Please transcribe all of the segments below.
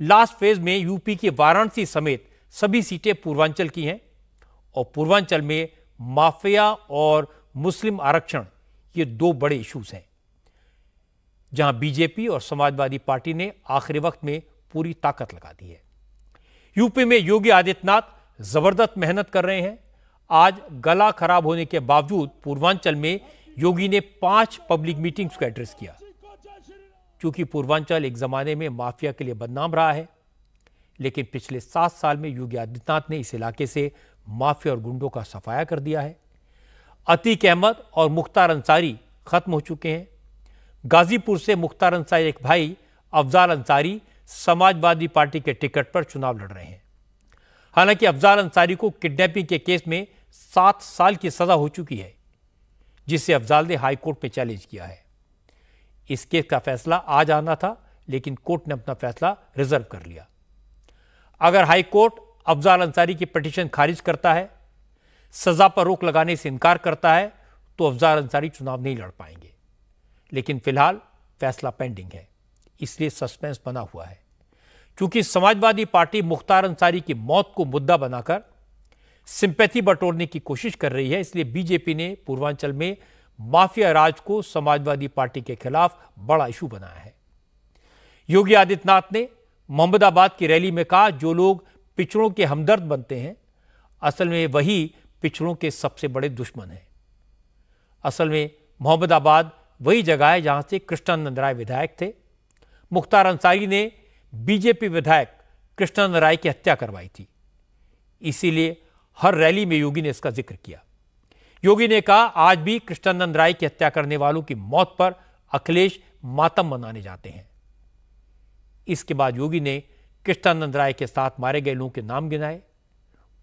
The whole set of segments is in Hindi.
लास्ट फेज में यूपी की वाराणसी समेत सभी सीटें पूर्वांचल की हैं और पूर्वांचल में माफिया और मुस्लिम आरक्षण ये दो बड़े इश्यूज हैं जहां बीजेपी और समाजवादी पार्टी ने आखिरी वक्त में पूरी ताकत लगा दी है यूपी में योगी आदित्यनाथ जबरदस्त मेहनत कर रहे हैं आज गला खराब होने के बावजूद पूर्वांचल में योगी ने पांच पब्लिक मीटिंग्स को एड्रेस किया चूंकि पूर्वांचल एक ज़माने में माफिया के लिए बदनाम रहा है लेकिन पिछले सात साल में योगी आदित्यनाथ ने इस इलाके से माफिया और गुंडों का सफाया कर दिया है अतीक अहमद और मुख्तार अंसारी खत्म हो चुके हैं गाजीपुर से मुख्तार अंसारी एक भाई अफजाल अंसारी समाजवादी पार्टी के टिकट पर चुनाव लड़ रहे हैं हालांकि अफजाल अंसारी को किडनैपिंग के केस में सात साल की सजा हो चुकी है जिसे अफजाल ने हाईकोर्ट में चैलेंज किया है इस केस का फैसला आज आना था लेकिन कोर्ट ने अपना फैसला रिजर्व कर लिया अगर हाई कोर्ट अफजाल अंसारी की पटिशन खारिज करता है सजा पर रोक लगाने से इनकार करता है तो अफजाल अंसारी चुनाव नहीं लड़ पाएंगे लेकिन फिलहाल फैसला पेंडिंग है इसलिए सस्पेंस बना हुआ है क्योंकि समाजवादी पार्टी मुख्तार अंसारी की मौत को मुद्दा बनाकर सिंपैथी बटोरने की कोशिश कर रही है इसलिए बीजेपी ने पूर्वांचल में माफिया राज को समाजवादी पार्टी के खिलाफ बड़ा इशू बनाया है योगी आदित्यनाथ ने मोहम्मदाबाद की रैली में कहा जो लोग पिछड़ों के हमदर्द बनते हैं असल में वही पिछड़ों के सबसे बड़े दुश्मन हैं असल में मोहम्मदाबाद वही जगह है जहां से कृष्णानंद राय विधायक थे मुख्तार अंसारी ने बीजेपी विधायक कृष्णानंद राय की हत्या करवाई थी इसीलिए हर रैली में योगी ने इसका जिक्र किया योगी ने कहा आज भी कृष्णानंद राय की हत्या करने वालों की मौत पर अखिलेश मातम मनाने जाते हैं इसके बाद योगी ने कृष्णानंद राय के साथ मारे गए लोगों के नाम गिनाए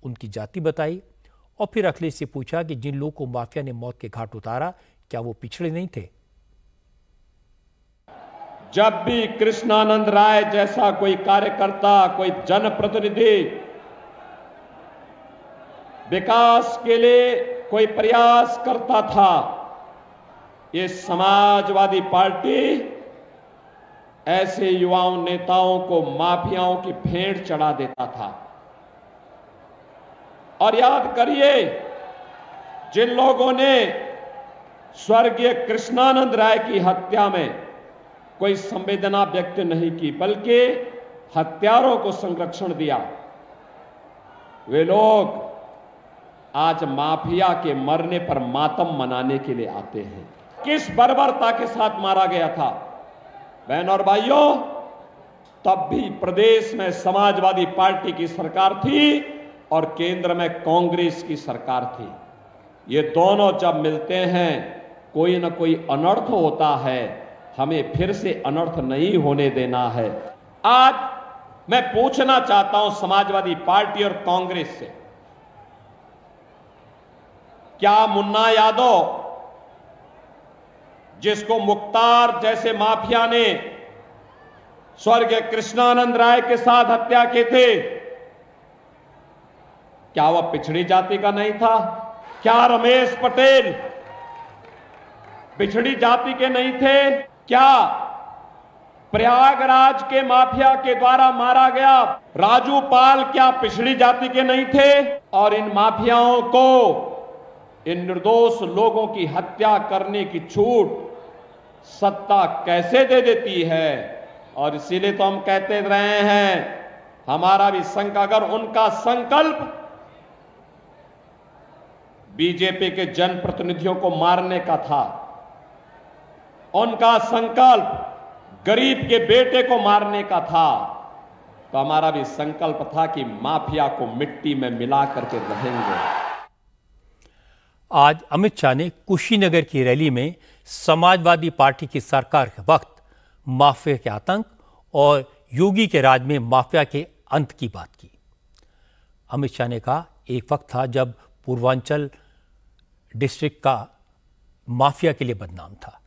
उनकी जाति बताई और फिर अखिलेश से पूछा कि जिन लोगों को माफिया ने मौत के घाट उतारा क्या वो पिछड़े नहीं थे जब भी कृष्णानंद राय जैसा कोई कार्यकर्ता कोई जनप्रतिनिधि विकास के लिए कोई प्रयास करता था ये समाजवादी पार्टी ऐसे युवाओं नेताओं को माफियाओं की भेंट चढ़ा देता था और याद करिए जिन लोगों ने स्वर्गीय कृष्णानंद राय की हत्या में कोई संवेदना व्यक्त नहीं की बल्कि हत्यारों को संरक्षण दिया वे लोग आज माफिया के मरने पर मातम मनाने के लिए आते हैं किस बर्बरता के साथ मारा गया था बहन और भाइयों तब भी प्रदेश में समाजवादी पार्टी की सरकार थी और केंद्र में कांग्रेस की सरकार थी ये दोनों जब मिलते हैं कोई ना कोई अनर्थ होता है हमें फिर से अनर्थ नहीं होने देना है आज मैं पूछना चाहता हूं समाजवादी पार्टी और कांग्रेस से क्या मुन्ना यादव जिसको मुख्तार जैसे माफिया ने स्वर्ग कृष्णानंद राय के साथ हत्या की थे क्या वह पिछड़ी जाति का नहीं था क्या रमेश पटेल पिछड़ी जाति के नहीं थे क्या प्रयागराज के माफिया के द्वारा मारा गया राजू पाल क्या पिछड़ी जाति के नहीं थे और इन माफियाओं को इन निर्दोष लोगों की हत्या करने की छूट सत्ता कैसे दे देती है और इसीलिए तो हम कहते रहे हैं हमारा भी संक अगर उनका संकल्प बीजेपी के जनप्रतिनिधियों को मारने का था उनका संकल्प गरीब के बेटे को मारने का था तो हमारा भी संकल्प था कि माफिया को मिट्टी में मिला करके रहेंगे आज अमित शाह ने कुशीनगर की रैली में समाजवादी पार्टी की सरकार के वक्त माफिया के आतंक और योगी के राज में माफिया के अंत की बात की अमित शाह ने कहा एक वक्त था जब पूर्वांचल डिस्ट्रिक्ट का माफिया के लिए बदनाम था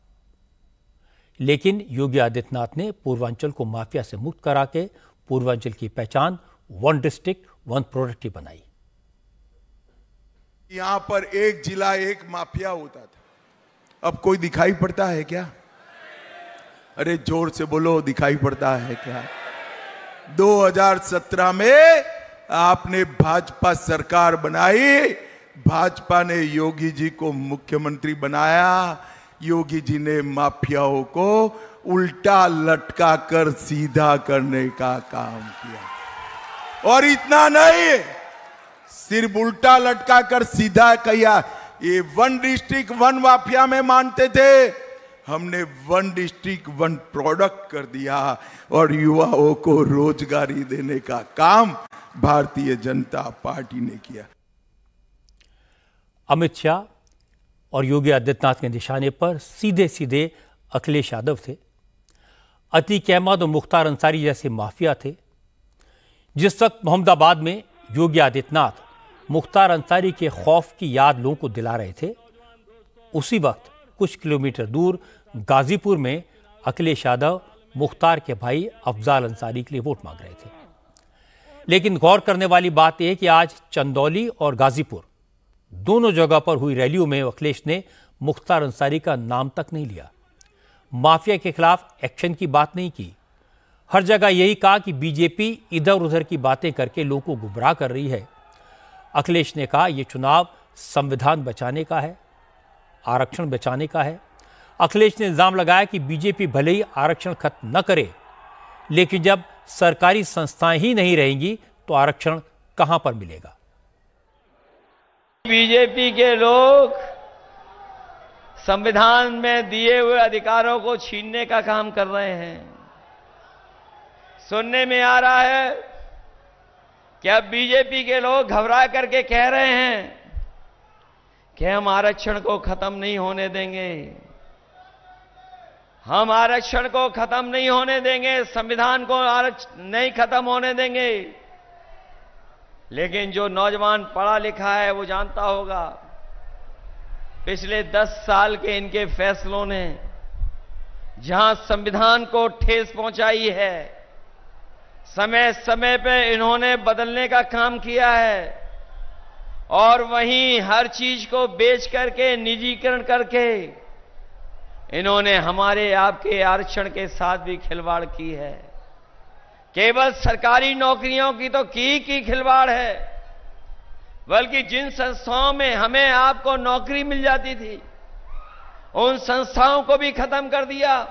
लेकिन योगी आदित्यनाथ ने पूर्वांचल को माफिया से मुक्त करा के पूर्वांचल की पहचान वन डिस्ट्रिक्ट वन प्रोडक्ट ही बनाई यहां पर एक जिला एक माफिया होता था अब कोई दिखाई पड़ता है क्या अरे जोर से बोलो दिखाई पड़ता है क्या 2017 में आपने भाजपा सरकार बनाई भाजपा ने योगी जी को मुख्यमंत्री बनाया योगी जी ने माफियाओं को उल्टा लटका कर सीधा करने का काम किया और इतना नहीं सिर्फ उल्टा लटका कर सीधा कहिया ये वन डिस्ट्रिक्ट वन माफिया में मानते थे हमने वन डिस्ट्रिक्ट वन प्रोडक्ट कर दिया और युवाओं को रोजगारी देने का काम भारतीय जनता पार्टी ने किया अमित शाह और योगी आदित्यनाथ के निशाने पर सीधे सीधे अखिलेश यादव थे अतीक अहमद और मुख्तार अंसारी जैसे माफिया थे जिस वक्त मोहम्मदाबाद में योगी आदित्यनाथ मुख्तार अंसारी के खौफ की याद लोगों को दिला रहे थे उसी वक्त कुछ किलोमीटर दूर गाजीपुर में अखिलेश यादव मुख्तार के भाई अफजाल अंसारी के लिए वोट मांग रहे थे लेकिन गौर करने वाली बात यह कि आज चंदौली और गाजीपुर दोनों जगह पर हुई रैलियों में अखिलेश ने मुख्तार अंसारी का नाम तक नहीं लिया माफिया के खिलाफ एक्शन की बात नहीं की हर जगह यही कहा कि बीजेपी इधर उधर की बातें करके लोगों को गुमराह कर रही है अखिलेश ने कहा यह चुनाव संविधान बचाने का है आरक्षण बचाने का है अखिलेश ने इल्ज़ाम लगाया कि बीजेपी भले ही आरक्षण खत्म न करे लेकिन जब सरकारी संस्थाएं ही नहीं रहेंगी तो आरक्षण कहां पर मिलेगा बीजेपी के लोग संविधान में दिए हुए अधिकारों को छीनने का काम कर रहे हैं सुनने में आ रहा है कि अब बीजेपी के लोग घबरा करके कह रहे हैं कि हम आरक्षण को खत्म नहीं होने देंगे हम आरक्षण को खत्म नहीं होने देंगे संविधान को आरक्षण नहीं खत्म होने देंगे लेकिन जो नौजवान पढ़ा लिखा है वो जानता होगा पिछले दस साल के इनके फैसलों ने जहां संविधान को ठेस पहुंचाई है समय समय पे इन्होंने बदलने का काम किया है और वहीं हर चीज को बेच करके निजीकरण करके इन्होंने हमारे आपके आरक्षण के साथ भी खिलवाड़ की है केवल सरकारी नौकरियों की तो की की खिलवाड़ है बल्कि जिन संस्थाओं में हमें आपको नौकरी मिल जाती थी उन संस्थाओं को भी खत्म कर दिया